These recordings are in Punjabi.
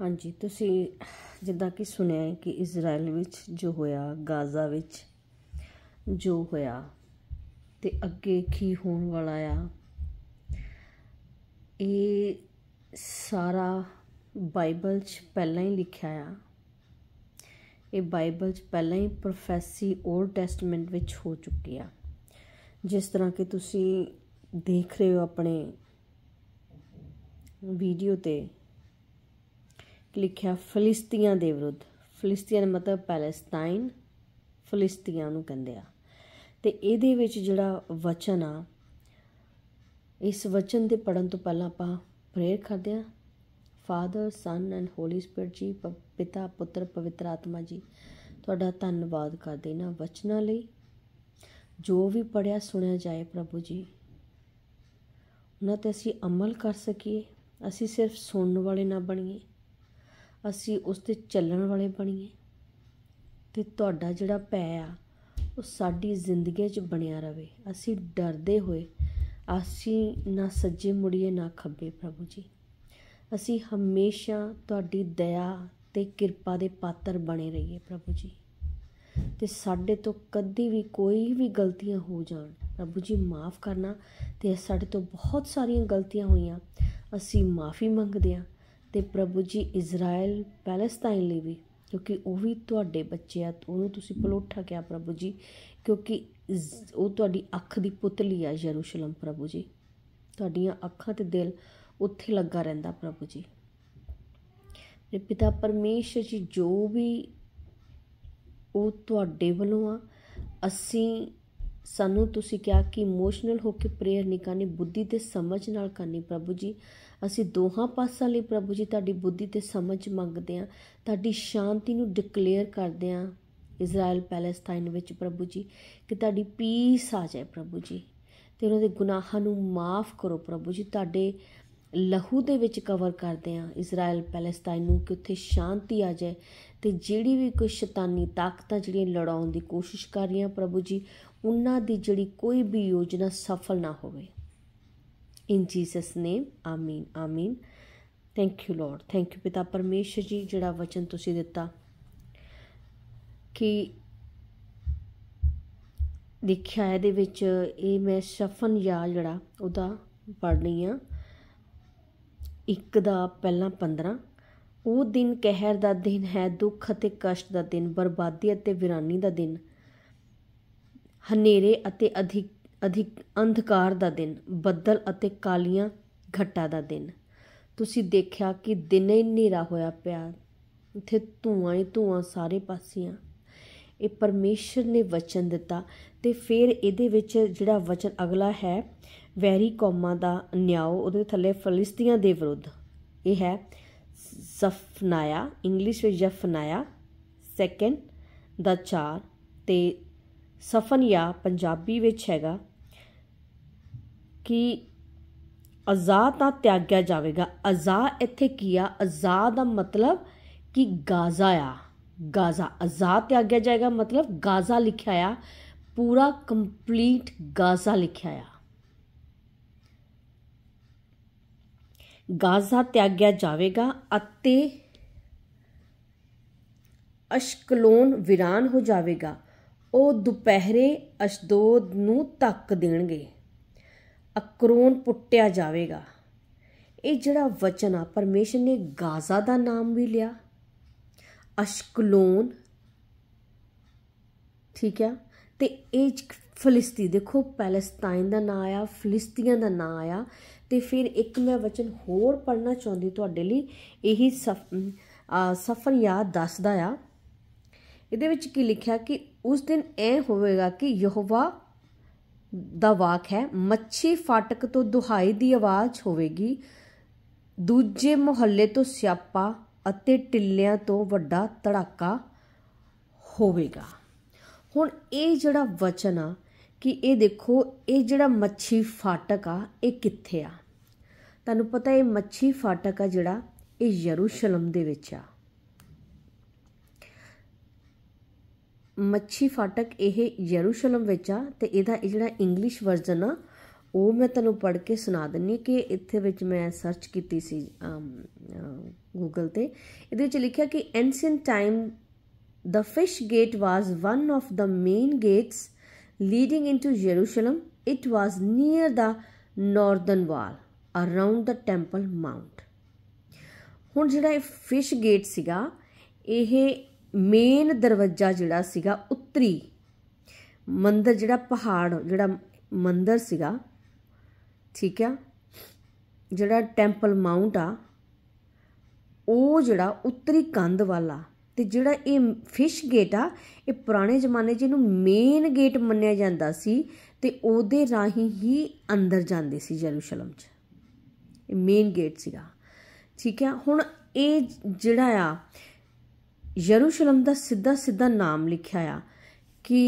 ਹਾਂਜੀ ਤੁਸੀਂ ਜਿੱਦਾਂ ਕਿ ਸੁਣਿਆ ਹੈ ਕਿ ਇਜ਼ਰਾਈਲ ਵਿੱਚ ਜੋ ਹੋਇਆ ਗਾਜ਼ਾ ਵਿੱਚ ਜੋ ਹੋਇਆ ਤੇ ਅੱਗੇ ਕੀ ਹੋਣ ਵਾਲਾ ਆ ਇਹ ਸਾਰਾ ਬਾਈਬਲ 'ਚ ਪਹਿਲਾਂ ਹੀ ਲਿਖਿਆ ਆ ਇਹ ਬਾਈਬਲ 'ਚ ਪਹਿਲਾਂ ਹੀ ਪ੍ਰੋਫੈਸੀ 올ਡ ਟੈਸਟਮੈਂਟ ਵਿੱਚ ਹੋ ਚੁੱਕੀ ਆ ਜਿਸ ਤਰ੍ਹਾਂ ਕਿ ਤੁਸੀਂ ਦੇਖ ਰਹੇ ਹੋ ਆਪਣੇ ਵੀਡੀਓ ਤੇ ਲਿਖਿਆ ਫਲਿਸਤੀਆਂ ਦੇ ਵਿਰੁੱਧ ਫਲਿਸਤੀਆਂ ਮਤਲਬ ਪੈਲਸਟਾਈਨ ਫਲਿਸਤੀਆਂ ਨੂੰ ਕਹਿੰਦੇ ਆ ਤੇ ਇਹਦੇ ਵਿੱਚ ਜਿਹੜਾ ਵਚਨ ਆ ਇਸ ਵਚਨ ਦੇ ਪੜਨ ਤੋਂ ਪਹਿਲਾਂ ਆਪਾਂ ਪ੍ਰੇਰ ਕਰਦੇ ਆ father son and holy spirit ਜੀ ਪਿਤਾ ਪੁੱਤਰ ਪਵਿੱਤਰ ਆਤਮਾ ਜੀ ਤੁਹਾਡਾ ਧੰਨਵਾਦ ਕਰਦੇ ਨਾ ਵਚਨਾਂ ਲਈ ਜੋ ਵੀ ਪੜਿਆ ਸੁਣਿਆ ਜਾਏ ਪ੍ਰਭੂ ਜੀ ਉਹਨਾਂ ਤੇ ਅਸੀਂ ਅਮਲ ਕਰ ਸਕੀਏ ਅਸੀਂ ਸਿਰਫ ਸੁਣਨ ਵਾਲੇ ਨਾ ਬਣੀਏ ਅਸੀਂ ਉਸ ਤੇ ਚੱਲਣ ਵਾਲੇ ਬਣੀਏ ਤੇ ਤੁਹਾਡਾ ਜਿਹੜਾ ਪੈ ਆ ਉਹ ਸਾਡੀ ਜ਼ਿੰਦਗੀ 'ਚ ਬਣਿਆ ਰਵੇ ਅਸੀਂ ਡਰਦੇ ਹੋਏ ਅਸੀਂ ਨਾ ਸੱਜੇ ਮੁੜੀਏ ਨਾ ਖੱਬੇ ਪ੍ਰਭੂ ਜੀ ਅਸੀਂ ਹਮੇਸ਼ਾ ਤੁਹਾਡੀ ਦਇਆ ਤੇ ਕਿਰਪਾ ਦੇ ਪਾਤਰ ਬਣੇ ਰਹੀਏ ਪ੍ਰਭੂ ਜੀ ਤੇ ਸਾਡੇ ਤੋਂ ਕਦੀ ਵੀ ਕੋਈ ਵੀ ਗਲਤੀਆਂ ਹੋ ਜਾਣ ਪ੍ਰਭੂ ਜੀ ਮਾਫ ਕਰਨਾ ਤੇ ਸਾਡੇ ਤੋਂ ਬਹੁਤ ਸਾਰੀਆਂ ਗਲਤੀਆਂ ਹੋਈਆਂ ਅਸੀਂ ਮਾਫੀ ਮੰਗਦੇ ਆਂ ਤੇ ਪ੍ਰਭੂ ਜੀ ਇਜ਼ਰਾਈਲ ਪੈਲਸਤਾਈਨ ਲਈ ਵੀ ਕਿਉਂਕਿ ਉਹ ਵੀ ਤੁਹਾਡੇ ਬੱਚੇ ਆ ਉਹਨੂੰ ਤੁਸੀਂ ਪਲੋਠਾ ਕਿਹਾ ਪ੍ਰਭੂ ਜੀ ਕਿਉਂਕਿ ਉਹ ਤੁਹਾਡੀ ਅੱਖ ਦੀ ਪੁਤਲੀ ਆ ਯਰੂਸ਼ਲਮ ਪ੍ਰਭੂ ਜੀ ਤੁਹਾਡੀਆਂ ਅੱਖਾਂ ਤੇ ਦਿਲ ਉੱਥੇ ਲੱਗਾ ਰਹਿੰਦਾ ਪ੍ਰਭੂ ਜੀ ਤੇ ਪਿਤਾ ਪਰਮੇਸ਼ਰ ਜੀ ਜੋ ਵੀ ਉਹ ਤੁਹਾਡੇ ਵੱਲੋਂ ਆ ਅਸੀਂ ਸਾਨੂੰ ਤੁਸੀਂ ਕਿਹਾ ਕਿ ਇਮੋਸ਼ਨਲ ਹੋ ਕੇ ਪ੍ਰੇਅਰ ਨਹੀਂ ਕਰਨੀ ਬੁੱਧੀ ਤੇ ਸਮਝ ਨਾਲ ਕਰਨੀ ਪ੍ਰਭੂ ਜੀ ਅਸੀਂ ਦੋਹਾਂ ਪਾਸਾਂ ਲਈ ਪ੍ਰਭੂ ਜੀ ਤੁਹਾਡੀ ਬੁੱਧੀ ਤੇ ਸਮਝ ਮੰਗਦੇ ਹਾਂ ਤੁਹਾਡੀ ਸ਼ਾਂਤੀ ਨੂੰ ਡਿਕਲੇਅਰ ਕਰਦੇ ਹਾਂ ਇਜ਼ਰਾਈਲ ਪੈਲੇਸਟਾਈਨ ਵਿੱਚ ਪ੍ਰਭੂ ਜੀ ਕਿ ਤੁਹਾਡੀ ਪੀਸ ਆ ਜਾਏ ਪ੍ਰਭੂ ਜੀ ਤੇ ਉਹਨਾਂ ਦੇ ਗੁਨਾਹਾਂ ਨੂੰ ਮਾਫ ਕਰੋ ਪ੍ਰਭੂ ਜੀ ਤੁਹਾਡੇ ਲਹੂ ਦੇ ਵਿੱਚ ਕਵਰ ਕਰਦੇ ਹਾਂ ਇਜ਼ਰਾਈਲ ਪੈਲੇਸਟਾਈਨ ਨੂੰ ਕਿ ਉੱਥੇ ਸ਼ਾਂਤੀ ਆ ਜਾਏ ਤੇ ਜਿਹੜੀ ਵੀ ਕੋਈ ਸ਼ੈਤਾਨੀ ਤਾਕਤਾਂ ਜਿਹੜੀਆਂ ਲੜਾਉਣ ਦੀ ਕੋਸ਼ਿਸ਼ ਕਰ ਰਹੀਆਂ ਪ੍ਰਭੂ ਜੀ ਉਹਨਾਂ ਦੀ ਜਿਹੜੀ ਕੋਈ ਵੀ ਯੋਜਨਾ ਸਫਲ ਨਾ ਹੋਵੇ ਇਨ ਜੀਸਸ ਨੇਮ ਆਮੀਨ ਆਮੀਨ thank you Lord thank you ਪਿਤਾ ਪਰਮੇਸ਼ਰ ਜੀ ਜਿਹੜਾ ਵਚਨ ਤੁਸੀਂ ਦਿੱਤਾ ਕਿ ਦੇਖਿਆ ਇਹਦੇ ਵਿੱਚ ਇਹ ਮੈਂ ਸ਼ਫਨ ਯਾ ਜਿਹੜਾ ਉਹਦਾ ਪੜ੍ਹ ਲਈਆਂ ਆ ਇੱਕ ਦਾ ਪਹਿਲਾਂ 15 ਉਹ ਦਿਨ ਕਹਿਰ ਦਾ ਦਿਨ ਹੈ ਦੁੱਖ ਅਤੇ ਕਸ਼ਟ ਦਾ ਦਿਨ ਬਰਬਾਦੀ ਅਤੇ ਵਿਰਾਨੀ ਦਾ ਦਿਨ ਹਨੇਰੇ ਅਤੇ ਅਧਿਕ ਅਧਿਕ ਅੰਧਕਾਰ ਦਾ ਦਿਨ ਬੱਦਲ ਅਤੇ ਕਾਲੀਆਂ ਘਟਾ ਦਾ ਦਿਨ ਤੁਸੀਂ ਦੇਖਿਆ ਕਿ ਦਿਨ ਹੀ ਨੀਰਾ ਹੋਇਆ ਪਿਆ ਉੱਥੇ ਧੂਆਂ ਹੀ ਧੂਆਂ ਸਾਰੇ ਪਾਸਿਆਂ ਇਹ ਪਰਮੇਸ਼ਰ ਨੇ ਵਚਨ ਦਿੱਤਾ ਤੇ ਫਿਰ ਇਹਦੇ ਵਿੱਚ ਜਿਹੜਾ ਵਚਨ ਅਗਲਾ ਹੈ ਵੈਰੀ ਕੌਮਾਂ ਦਾ ਨਿਆਂ ਉਹਦੇ ਥੱਲੇ ਫਲਿਸਤੀਆਂ ਦੇ ਵਿਰੁੱਧ ਇਹ ਹੈ ਜ਼ਫਨਾਇਆ ਇੰਗਲਿਸ਼ ਵਿੱਚ ਜ਼ਫਨਾਇਆ ਸੈਕਿੰਡ ਦਾ ਚਾਰ ਤੇ ਸਫਨਿਆ ਪੰਜਾਬੀ ਵਿੱਚ ਹੈਗਾ ਕਿ ਆਜ਼ਾਦ ਤਾਂ ਤਿਆਗਿਆ ਜਾਵੇਗਾ ਆਜ਼ਾਦ ਇੱਥੇ ਕੀ ਆ ਆਜ਼ਾਦ ਦਾ ਮਤਲਬ ਕਿ ਗਾਜ਼ਾ ਆ ਗਾਜ਼ਾ ਆਜ਼ਾਦ ਤਿਆਗਿਆ ਜਾਏਗਾ ਮਤਲਬ ਗਾਜ਼ਾ ਲਿਖਿਆ ਆ ਪੂਰਾ ਕੰਪਲੀਟ ਗਾਜ਼ਾ ਲਿਖਿਆ ਆ ਗਾਜ਼ਾ ਤਿਆਗਿਆ ਜਾਵੇਗਾ ਅਤੇ ਅਸ਼ਕਲੋਨ ਵਿਰਾਨ ਹੋ ਜਾਵੇਗਾ ਉਹ ਦੁਪਹਿਰੇ ਅਸ਼ਦੋਦ ਨੂੰ ਤੱਕ ਦੇਣਗੇ ਅਕਰੋਨ ਪੁੱਟਿਆ ਜਾਵੇਗਾ ਇਹ ਜਿਹੜਾ ਵਚਨ ਆ ਪਰਮੇਸ਼ਰ ਨੇ ਗਾਜ਼ਾ ਦਾ ਨਾਮ ਵੀ ਲਿਆ ਅਸ਼ਕਲੋਨ ਠੀਕ ਆ ਤੇ ਇਹ ਫਲਸਤੀ ਦੇਖੋ ਪੈਲਸਟਾਈਨ ਦਾ ਨਾਮ ਆਇਆ ਫਲਿਸਤੀਆਂ ਦਾ ਨਾਮ ਆਇਆ ਤੇ ਫਿਰ ਇੱਕ ਮੈਂ ਵਚਨ ਹੋਰ ਪੜਨਾ ਚਾਹੁੰਦੀ ਤੁਹਾਡੇ ਲਈ ਇਹੀ ਸਫਰ ਯਾਦ ਦੱਸਦਾ ਆ ਇਹਦੇ ਵਿੱਚ ਕੀ ਲਿਖਿਆ ਕਿ ਉਸ ਦਿਨ ਐ ਹੋਵੇਗਾ ਕਿ ਯਹੋਵਾ ਦਾ ਵਾਕ ਹੈ ਮੱਛੀ ਫਾਟਕ ਤੋਂ ਦੁਹਾਈ ਦੀ ਆਵਾਜ਼ ਹੋਵੇਗੀ ਦੂਜੇ ਮੁਹੱਲੇ ਤੋਂ ਸਿਆਪਾ ਅਤੇ ਟਿੱਲਿਆਂ ਤੋਂ ਵੱਡਾ ਧੜਾਕਾ ਹੋਵੇਗਾ ਹੁਣ ਇਹ ਜਿਹੜਾ ਵਚਨ ਆ ਕਿ ਇਹ ਦੇਖੋ ਇਹ ਜਿਹੜਾ ਮੱਛੀ ਫਾਟਕ ਆ ਇਹ ਕਿੱਥੇ ਆ ਤੁਹਾਨੂੰ ਪਤਾ ਇਹ ਮੱਛੀ ਫਾਟਕ ਆ ਜਿਹੜਾ ਇਹ ਯਰੂਸ਼ਲਮ ਦੇ ਵਿੱਚ ਆ ਮੱਛੀ ਫਾਟਕ ਇਹ ਯਰੂਸ਼ਲਮ ਵਿੱਚ ਆ ਤੇ ਇਹਦਾ ਇਹ ਜਿਹੜਾ ਇੰਗਲਿਸ਼ ਵਰਜ਼ਨ ਆ ਉਹ ਮੈਂ ਤੁਹਾਨੂੰ ਪੜ੍ਹ ਕੇ ਸੁਣਾ ਦਿੰਨੀ ਕਿ ਇੱਥੇ ਵਿੱਚ ਮੈਂ ਸਰਚ ਕੀਤੀ ਸੀ ਗੂਗਲ ਤੇ ਇਹਦੇ ਵਿੱਚ ਲਿਖਿਆ ਕਿ ancient time the fish gate was one of the main gates leading into Jerusalem. It was near the northern wall around the temple mount. ਹੁਣ ਜਿਹੜਾ ਇਹ ਫਿਸ਼ ਗੇਟ ਸੀਗਾ ਇਹ ਮੇਨ ਦਰਵਾਜ਼ਾ ਜਿਹੜਾ ਸੀਗਾ ਉੱਤਰੀ ਮੰਦਰ ਜਿਹੜਾ ਪਹਾੜ ਜਿਹੜਾ ਮੰਦਰ ਸੀਗਾ ਠੀਕ ਆ ਜਿਹੜਾ ਟੈਂਪਲ ਮਾਉਂਟ ਆ ਉਹ ਜਿਹੜਾ ਉੱਤਰੀ ਕੰਧ ਵਾਲਾ ਤੇ ਜਿਹੜਾ ਇਹ ਫਿਸ਼ ਗੇਟ ਆ ਇਹ ਪੁਰਾਣੇ ਜ਼ਮਾਨੇ ਜਿਹਨੂੰ ਮੇਨ ਗੇਟ ਮੰਨਿਆ ਜਾਂਦਾ ਸੀ ਤੇ ਉਹਦੇ ਰਾਹੀਂ ਹੀ ਅੰਦਰ ਜਾਂਦੇ ਸੀ ਜਰੂਸ਼ਲਮ 'ਚ ਇਹ ਮੇਨ ਗੇਟ ਸੀਗਾ ਠੀਕ ਹੈ ਹੁਣ ਇਹ ਜਿਹੜਾ ਆ ਜਰੂਸ਼ਲਮ ਦਾ ਸਿੱਧਾ ਸਿੱਧਾ ਨਾਮ ਲਿਖਿਆ ਆ ਕਿ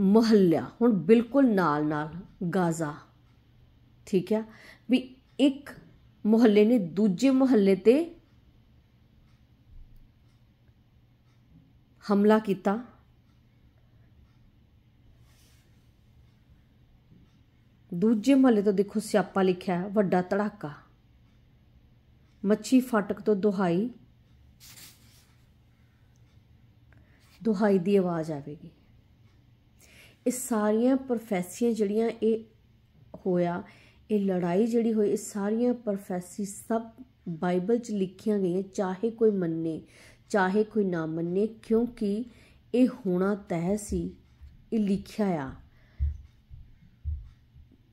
ਮੁਹੱਲਾ ਹੁਣ ਬਿਲਕੁਲ ਨਾਲ ਨਾਲ ਗਾਜ਼ਾ ਠੀਕ ਆ ਵੀ ਇੱਕ ਮੁਹੱਲੇ ਨੇ ਦੂਜੇ ਮੁਹੱਲੇ ਤੇ ਹਮਲਾ ਕੀਤਾ ਦੂਜੇ ਮਹੱਲੇ ਤੋਂ ਦੇਖੋ ਸਿਆਪਾ ਲਿਖਿਆ ਹੈ ਵੱਡਾ ਤੜਾਕਾ ਮੱਛੀ ਫਾਟਕ ਤੋਂ ਦੁਹਾਈ ਦੁਹਾਈ ਦੀ ਆਵਾਜ਼ ਆਵੇਗੀ ਇਹ ਸਾਰੀਆਂ ਪ੍ਰੋਫੈਸੀਆਂ ਜਿਹੜੀਆਂ ਇਹ ਹੋਇਆ ਇਹ ਲੜਾਈ ਜਿਹੜੀ ਹੋਈ ਇਹ ਸਾਰੀਆਂ ਪ੍ਰੋਫੈਸੀ ਸਭ ਬਾਈਬਲ 'ਚ ਲਿਖੀਆਂ ਗਈਆਂ ਚਾਹੇ ਕੋਈ ਮੰਨੇ ਚਾਹੇ ਕੋਈ ਨਾ ਮੰਨੇ ਕਿਉਂਕਿ ਇਹ ਹੋਣਾ ਤੈਅ ਸੀ ਇਹ ਲਿਖਿਆ ਆ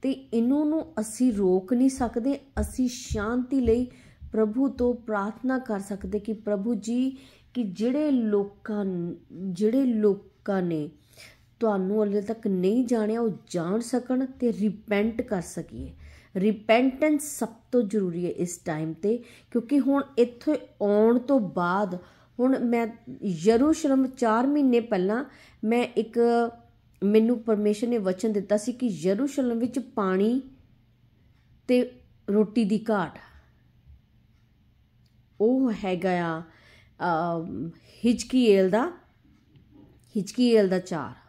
ਤੇ ਇਹਨੂੰ ਨੂੰ ਅਸੀਂ ਰੋਕ ਨਹੀਂ ਸਕਦੇ ਅਸੀਂ ਸ਼ਾਂਤੀ ਲਈ ਪ੍ਰਭੂ ਤੋਂ ਪ੍ਰਾਰਥਨਾ ਕਰ ਸਕਦੇ ਕਿ ਪ੍ਰਭੂ ਜੀ ਕਿ ਜਿਹੜੇ ਲੋਕਾਂ ਜਿਹੜੇ ਲੋਕਾਂ ਨੇ ਤੁਹਾਨੂੰ ਅਲੇ ਤੱਕ ਨਹੀਂ ਜਾਣਿਆ ਉਹ ਜਾਣ ਸਕਣ ਤੇ ਰਿਪੈਂਟ ਕਰ ਸਕੀਏ ਰਿਪੈਂਟੈਂਸ ਸਭ ਤੋਂ ਜ਼ਰੂਰੀ ਹੈ ਇਸ ਟਾਈਮ ਤੇ ਕਿਉਂਕਿ ਹੁਣ ਇੱਥੇ ਆਉਣ ਤੋਂ ਬਾਅਦ ਹੁਣ ਮੈਂ ਯਰੂਸ਼ਲਮ 4 ਮਹੀਨੇ ਪਹਿਲਾਂ ਮੈਂ ਇੱਕ ਮੈਨੂੰ ਪਰਮੇਸ਼ਰ ਨੇ ਵਚਨ ਦਿੱਤਾ ਸੀ ਕਿ ਯਰੂਸ਼ਲਮ ਵਿੱਚ ਪਾਣੀ ਤੇ ਰੋਟੀ ਦੀ ਘਾਟ ਉਹ ਹੈ ਗਿਆ ਹਿਜਕੀਏਲ ਦਾ ਹਿਜਕੀਏਲ ਦਾ 4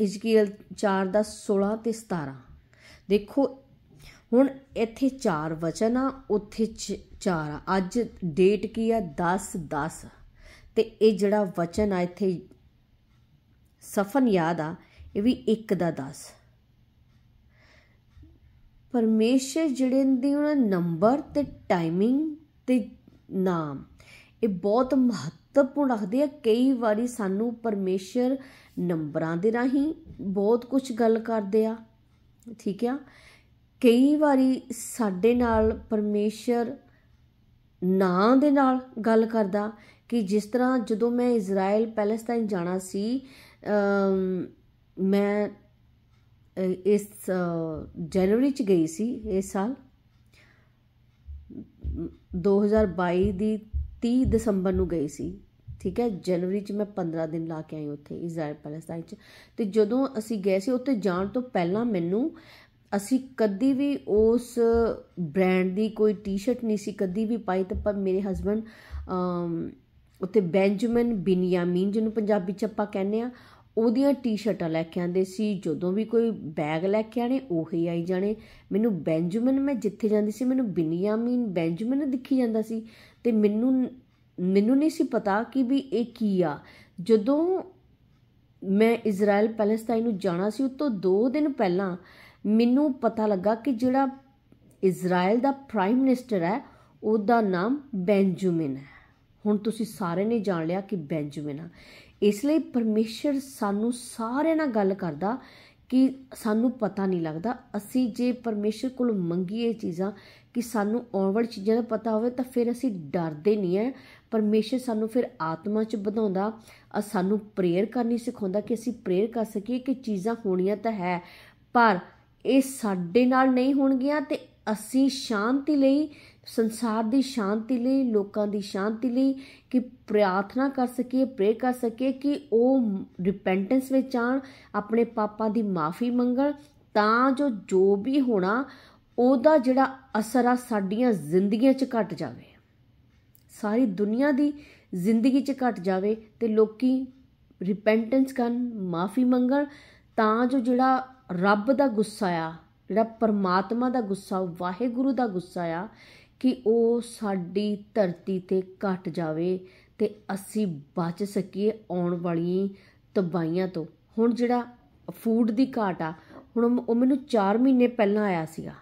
ਹਿਜਕੀਏਲ 4 ਦਾ 16 ਤੇ 17 ਦੇਖੋ ਹੁਣ ਇੱਥੇ ਚਾਰ ਵਚਨ ਆ ਉੱਥੇ ਚਾਰ ਆ ਅੱਜ ਡੇਟ ਕੀ ਆ 10 10 ਤੇ ਇਹ ਜਿਹੜਾ ਵਚਨ ਆ ਇੱਥੇ ਸਫਨ ਯਾਦ ਆ ਇਹ ਵੀ 1 ਦਾ 10 ਪਰਮੇਸ਼ਰ ਜਿਹੜੇ ਦੀ ਉਹਨਾਂ ਨੰਬਰ ਤੇ ਟਾਈਮਿੰਗ ਤੇ ਨਾਮ ਇਹ ਬਹੁਤ ਮਹੱਤਵਪੂਰਨ ਰੱਖਦੇ ਆ ਕਈ ਵਾਰੀ ਸਾਨੂੰ ਪਰਮੇਸ਼ਰ ਨੰਬਰਾਂ ਦੇ ਰਾਹੀਂ ਬਹੁਤ ਕੁਝ ਗੱਲ ਕਰਦੇ ਆ ਠੀਕ ਆ ਕਈ ਵਾਰੀ ਸਾਡੇ ਨਾਲ ਪਰਮੇਸ਼ਰ ਨਾਂ ਦੇ ਨਾਲ ਗੱਲ ਕਰਦਾ ਕਿ ਜਿਸ ਤਰ੍ਹਾਂ ਜਦੋਂ ਮੈਂ ਇਜ਼ਰਾਈਲ ਪੈਲੇਸਟਾਈਨ ਜਾਣਾ ਸੀ ਮੈਂ ਇਸ ਜਨਵਰੀ ਚ ਗਈ ਸੀ ਇਸ ਸਾਲ 2022 ਦੀ 30 ਦਸੰਬਰ ਨੂੰ ਗਈ ਸੀ ਠੀਕ ਹੈ ਜਨਵਰੀ ਚ ਮੈਂ 15 ਦਿਨ ਲਾ ਕੇ ਆਈ ਉੱਥੇ ਇਜ਼ਰਾਈਲ ਪੈਲੇਸਟਾਈਨ ਚ ਤੇ ਜਦੋਂ ਅਸੀਂ ਗਏ ਸੀ ਉੱਥੇ ਜਾਣ ਤੋਂ ਪਹਿਲਾਂ ਮੈਨੂੰ ਅਸੀਂ ਕਦੀ ਵੀ ਉਸ ਬ੍ਰਾਂਡ ਦੀ ਕੋਈ ਟੀ-ਸ਼ਰਟ ਨਹੀਂ ਸੀ ਕਦੀ ਵੀ ਪਾਈ ਤਾਂ ਪਰ ਮੇਰੇ ਹਸਬੰਡ ਉੱਤੇ ਬੈਂਜਮਨ ਬਿਨਿਆਮੀਨ ਜਿਹਨੂੰ ਪੰਜਾਬੀ ਚ ਆਪਾਂ ਕਹਿੰਦੇ ਆ ਉਹਦੀਆਂ ਟੀ-ਸ਼ਰਟਾਂ ਲੈ ਕੇ ਆਂਦੇ ਸੀ ਜਦੋਂ ਵੀ ਕੋਈ ਬੈਗ ਲੈ ਕੇ ਆਣੇ ਉਹੀ ਆਈ ਜਾਣੇ ਮੈਨੂੰ ਬੈਂਜਮਨ ਮੈਂ ਜਿੱਥੇ ਜਾਂਦੀ ਸੀ ਮੈਨੂੰ ਬਿਨਿਆਮੀਨ ਬੈਂਜਮਨ ਦਿਖੀ ਜਾਂਦਾ ਸੀ ਤੇ ਮੈਨੂੰ ਮੈਨੂੰ ਨਹੀਂ ਸੀ ਪਤਾ ਕਿ ਵੀ ਇਹ ਕੀ ਆ ਜਦੋਂ ਮੈਂ ਇਜ਼ਰਾਈਲ ਪੈਲੇਸਟਾਈਨ ਨੂੰ ਜਾਣਾ ਸੀ ਉਸ ਤੋਂ 2 ਦਿਨ ਪਹਿਲਾਂ ਮੈਨੂੰ ਪਤਾ ਲੱਗਾ ਕਿ ਜਿਹੜਾ ਇਜ਼ਰਾਈਲ ਦਾ ਪ੍ਰਾਈਮ ਮਿਨਿਸਟਰ ਹੈ ਉਹਦਾ ਨਾਮ ਬੈਂਜੂਮਿਨ ਹੈ ਹੁਣ ਤੁਸੀਂ ਸਾਰੇ ਨੇ ਜਾਣ ਲਿਆ ਕਿ ਬੈਂਜੂਮਿਨ ਆ ਇਸ ਲਈ ਪਰਮੇਸ਼ਰ ਸਾਨੂੰ ਸਾਰਿਆਂ ਨਾਲ ਗੱਲ ਕਰਦਾ ਕਿ ਸਾਨੂੰ ਪਤਾ ਨਹੀਂ ਲੱਗਦਾ ਅਸੀਂ ਜੇ ਪਰਮੇਸ਼ਰ ਕੋਲ ਮੰਗੀਏ ਚੀਜ਼ਾਂ ਕਿ ਸਾਨੂੰ ਆਉਣ ਵਾਲੀ ਚੀਜ਼ਾਂ ਦਾ ਪਤਾ ਹੋਵੇ ਤਾਂ ਫਿਰ ਅਸੀਂ ਡਰਦੇ ਨਹੀਂ ਐ ਪਰਮੇਸ਼ਰ ਸਾਨੂੰ ਫਿਰ ਆਤਮਾ 'ਚ ਵਧਾਉਂਦਾ ਸਾਨੂੰ ਪ੍ਰੇਅਰ ਕਰਨੀ ਸਿਖਾਉਂਦਾ ਕਿ ਅਸੀਂ ਪ੍ਰੇਅਰ ਕਰ ਸਕੀਏ ਕਿ ਚੀਜ਼ਾਂ ਹੋਣੀਆਂ ਤਾਂ ਹੈ ਪਰ ਇਹ ਸਾਡੇ ਨਾਲ ਨਹੀਂ ਹੋਣਗੀਆਂ ਤੇ ਅਸੀਂ ਸ਼ਾਂਤੀ ਲਈ ਸੰਸਾਰ ਦੀ ਸ਼ਾਂਤੀ ਲਈ ਲੋਕਾਂ ਦੀ ਸ਼ਾਂਤੀ ਲਈ ਕਿ ਪ੍ਰਾਰਥਨਾ ਕਰ ਸਕੀਏ ਪ੍ਰੇ ਕਰ ਸਕੀਏ ਕਿ ਉਹ ਰਿਪੈਂਟੈਂਸ ਵਿੱਚ ਆਣ ਆਪਣੇ ਪਾਪਾਂ ਦੀ ਮਾਫੀ ਮੰਗਣ ਤਾਂ ਜੋ ਜੋ ਵੀ ਹੋਣਾ ਉਹਦਾ ਜਿਹੜਾ ਅਸਰ ਆ ਸਾਡੀਆਂ ਜ਼ਿੰਦਗੀਆਂ 'ਚ ਘਟ ਜਾਵੇ ਸਾਰੀ ਦੁਨੀਆ ਦੀ ਜ਼ਿੰਦਗੀ 'ਚ ਘਟ ਜਾਵੇ ਤੇ ਲੋਕੀ ਰਿਪੈਂਟੈਂਸ ਕਰਨ ਮਾਫੀ ਮੰਗਣ ਤਾਂ ਜੋ ਜਿਹੜਾ ਰੱਬ ਦਾ ਗੁੱਸਾ ਆ ਜਿਹੜਾ ਪਰਮਾਤਮਾ ਦਾ ਗੁੱਸਾ ਵਾਹਿਗੁਰੂ ਦਾ ਗੁੱਸਾ ਆ ਕਿ ਉਹ ਸਾਡੀ ਧਰਤੀ ਤੇ ਘਟ ਜਾਵੇ ਤੇ ਅਸੀਂ ਬਚ ਸਕੀਏ ਆਉਣ ਵਾਲੀ ਤਬਾਈਆਂ ਤੋਂ ਹੁਣ ਜਿਹੜਾ ਫੂਡ ਦੀ ਘਾਟ ਆ ਹੁਣ ਉਹ ਮੈਨੂੰ 4 ਮਹੀਨੇ ਪਹਿਲਾਂ ਆਇਆ ਸੀਗਾ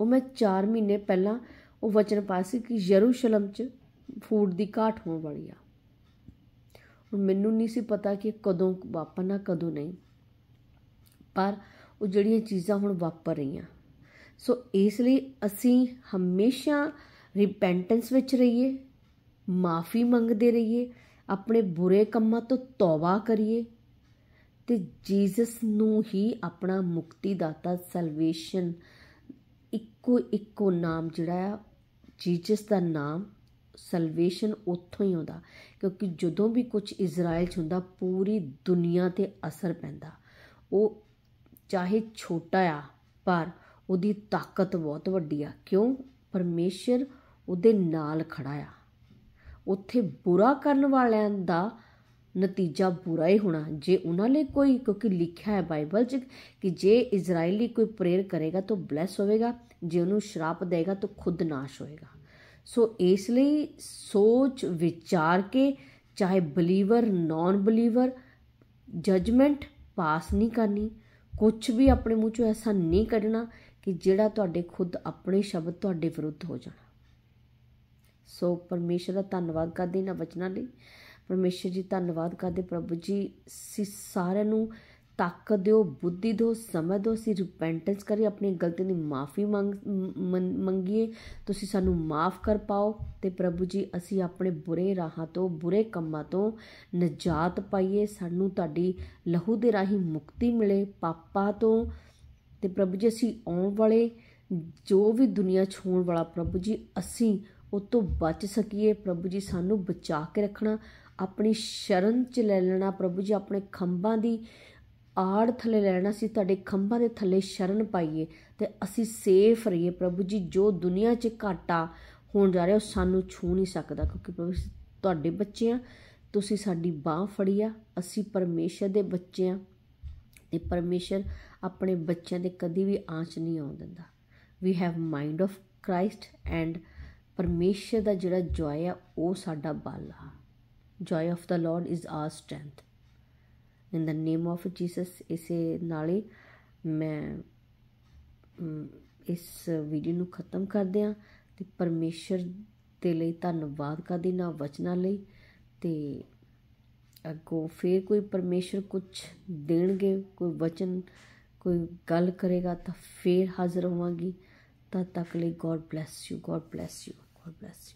ਉਹ ਮੈਂ 4 ਮਹੀਨੇ ਪਹਿਲਾਂ ਉਹ ਵਚਨ ਪਾਇਆ ਸੀ ਕਿ ਯਰੂਸ਼ਲਮ 'ਚ ਫੂਡ ਦੀ ਘਾਟ ਹੋਣ ਵਾਲੀ ਆ ਹੁਣ ਮੈਨੂੰ ਨਹੀਂ ਸੀ ਪਤਾ ਕਿ ਕਦੋਂ ਵਾਪਨਾ ਕਦੋਂ ਨਹੀਂ ਪਰ ਉਹ ਜਿਹੜੀਆਂ ਚੀਜ਼ਾਂ ਹੁਣ ਵਾਪਰ ਰਹੀਆਂ ਸੋ ਇਸ ਲਈ ਅਸੀਂ ਹਮੇਸ਼ਾ ਰਿਪੈਂਟੈਂਸ ਵਿੱਚ ਰਹੀਏ ਮਾਫੀ ਮੰਗਦੇ ਰਹੀਏ ਆਪਣੇ ਬੁਰੇ ਕੰਮਾਂ ਤੋਂ ਤੌਬਾ ਕਰੀਏ ਤੇ ਜੀਸਸ ਨੂੰ ਹੀ ਆਪਣਾ ਮੁਕਤੀ ਦਾਤਾ ਸਲਵੇਸ਼ਨ ਇੱਕੋ ਇੱਕੋ ਨਾਮ ਜਿਹੜਾ ਆ ਜੀਸਸ ਦਾ ਨਾਮ ਸਲਵੇਸ਼ਨ ਉੱਥੋਂ ਹੀ ਆਉਂਦਾ ਕਿਉਂਕਿ ਜਦੋਂ ਵੀ ਕੁਝ ਇਜ਼ਰਾਈਲ 'ਚ ਹੁੰਦਾ ਪੂਰੀ ਦੁਨੀਆ ਤੇ ਅਸਰ ਪੈਂਦਾ ਉਹ ਚਾਹੇ ਛੋਟਾ ਆ ਪਰ ਉਹਦੀ ਤਾਕਤ ਬਹੁਤ ਵੱਡੀ ਆ ਕਿਉਂ ਪਰਮੇਸ਼ਰ ਉਹਦੇ ਨਾਲ ਖੜਾ ਆ ਉੱਥੇ ਬੁਰਾ ਕਰਨ ਵਾਲਿਆਂ ਦਾ ਨਤੀਜਾ ਬੁਰਾ ਹੀ ਹੋਣਾ ਜੇ ਉਹਨਾਂ ਲਈ ਕੋਈ ਕਿਉਂਕਿ ਲਿਖਿਆ ਹੈ ਬਾਈਬਲ 'ਚ ਕਿ ਜੇ ਇਜ਼ਰਾਈਲੀ ਕੋਈ ਪ੍ਰੇਅਰ ਕਰੇਗਾ ਤਾਂ ਬਲੈਸ ਹੋਵੇਗਾ ਜੇ ਉਹਨੂੰ ਸ਼ਰਾਪ ਦੇਗਾ ਤਾਂ ਖੁਦ ਨਾਸ਼ ਹੋਏਗਾ ਸੋ ਇਸ ਲਈ ਸੋਚ ਵਿਚਾਰ ਕੇ ਚਾਹੇ believer non believer judgement pass ਨਹੀਂ ਕਰਨੀ ਕੁਝ ਵੀ ਆਪਣੇ ਮੂੰਹ ਚੋਂ ਐਸਾ ਨਹੀਂ ਕੱਢਣਾ ਕਿ ਜਿਹੜਾ ਤੁਹਾਡੇ ਖੁਦ ਆਪਣੇ ਸ਼ਬਦ ਤੁਹਾਡੇ ਵਿਰੁੱਧ ਹੋ ਜਾਣਾ ਸੋ ਪਰਮੇਸ਼ਰ ਦਾ ਧੰਨਵਾਦ ਕਰਦੇ ਇਹਨਾਂ ਵਚਨਾਂ ਲਈ ਪਰਮੇਸ਼ਰ ਜੀ ਧੰਨਵਾਦ ਕਰਦੇ ਪ੍ਰਭੂ ਜੀ ਸਾਰਿਆਂ ਨੂੰ ਤਾਕਤ ਦਿਓ ਬੁੱਧੀ ਦਿਓ ਸਮਝ ਦਿਓ ਅਸੀਂ ਰਿਪੈਂਟੈਂਸ ਕਰੀ ਆਪਣੀ ਗਲਤੀ ਦੀ ਮਾਫੀ ਮੰਗੀਏ ਤੁਸੀਂ ਸਾਨੂੰ ਮਾਫ ਕਰ ਪਾਓ ਤੇ ਪ੍ਰਭੂ ਜੀ ਅਸੀਂ ਆਪਣੇ ਬੁਰੇ ਰਾਹਾਂ ਤੋਂ ਬੁਰੇ ਕੰਮਾਂ ਤੋਂ ਨਜਾਤ ਪਾਈਏ ਸਾਨੂੰ ਤੁਹਾਡੀ ਲਹੂ ਦੇ ਰਾਹੀਂ ਮੁਕਤੀ ਮਿਲੇ ਪਾਪਾਂ ਤੋਂ ਤੇ ਪ੍ਰਭੂ ਜੀ ਅਸੀਂ ਆਉਣ ਵਾਲੇ ਜੋ ਵੀ ਦੁਨੀਆ ਛੋਣ ਵਾਲਾ ਪ੍ਰਭੂ ਜੀ ਅਸੀਂ ਉਹ ਤੋਂ ਬਚ ਸਕੀਏ ਪ੍ਰਭੂ ਜੀ ਸਾਨੂੰ ਬਚਾ ਕੇ ਰੱਖਣਾ ਆਪਣੀ ਸ਼ਰਨ ਚ ਲੈ ਲੈਣਾ ਪ੍ਰਭੂ ਜੀ ਆਪਣੇ ਖੰਭਾਂ ਦੀ ਆੜ ਥੱਲੇ ਲੈਣਾ ਸੀ ਤੁਹਾਡੇ ਖੰਭਾਂ ਦੇ ਥੱਲੇ ਸ਼ਰਨ ਪਾਈਏ ਤੇ ਅਸੀਂ ਸੇਫ ਰਹੀਏ ਪ੍ਰਭੂ ਜੀ ਜੋ ਦੁਨੀਆ 'ਚ ਘਾਟਾ ਹੋਣ ਜਾ ਰਿਹਾ ਉਹ ਸਾਨੂੰ ਛੂ ਨਹੀਂ ਸਕਦਾ ਕਿਉਂਕਿ ਪ੍ਰਭੂ ਤੁਹਾਡੇ ਬੱਚੇ ਆ ਤੁਸੀਂ ਸਾਡੀ ਬਾਹ ਫੜੀ ਆ ਅਸੀਂ ਪਰਮੇਸ਼ਰ ਦੇ ਬੱਚੇ ਆ ਤੇ ਪਰਮੇਸ਼ਰ ਆਪਣੇ ਬੱਚਿਆਂ ਦੇ ਕਦੀ ਵੀ ਆਂਚ ਨਹੀਂ ਆਉਣ ਦਿੰਦਾ we have mind of Christ and ਪਰਮੇਸ਼ਰ ਦਾ ਜਿਹੜਾ ਜੋਏ ਆ ਉਹ ਸਾਡਾ ਬਲ ਆ joy of the Lord is our strength in the name of Jesus ਇਸੇ ਨਾਲ ਹੀ ਮੈਂ ਇਸ ਵੀਡੀਓ ਨੂੰ ਖਤਮ ਕਰਦੇ ਹਾਂ ਤੇ ਪਰਮੇਸ਼ਰ ਦੇ ਲਈ ਧੰਨਵਾਦ ਕਰਦੇ ਨਾ ਵਚਨਾਂ ਲਈ ਤੇ ਅਗੋ ਫੇਰ ਕੋਈ ਪਰਮੇਸ਼ਰ ਕੁਝ ਦੇਣਗੇ ਕੋਈ ਵਚਨ ਕੋਈ ਗੱਲ ਕਰੇਗਾ ਤਾਂ ਫੇਰ ਹਾਜ਼ਰ ਹੋਵਾਂਗੀ ਤਦ ਤੱਕ ਲਈ God bless you God bless you God bless you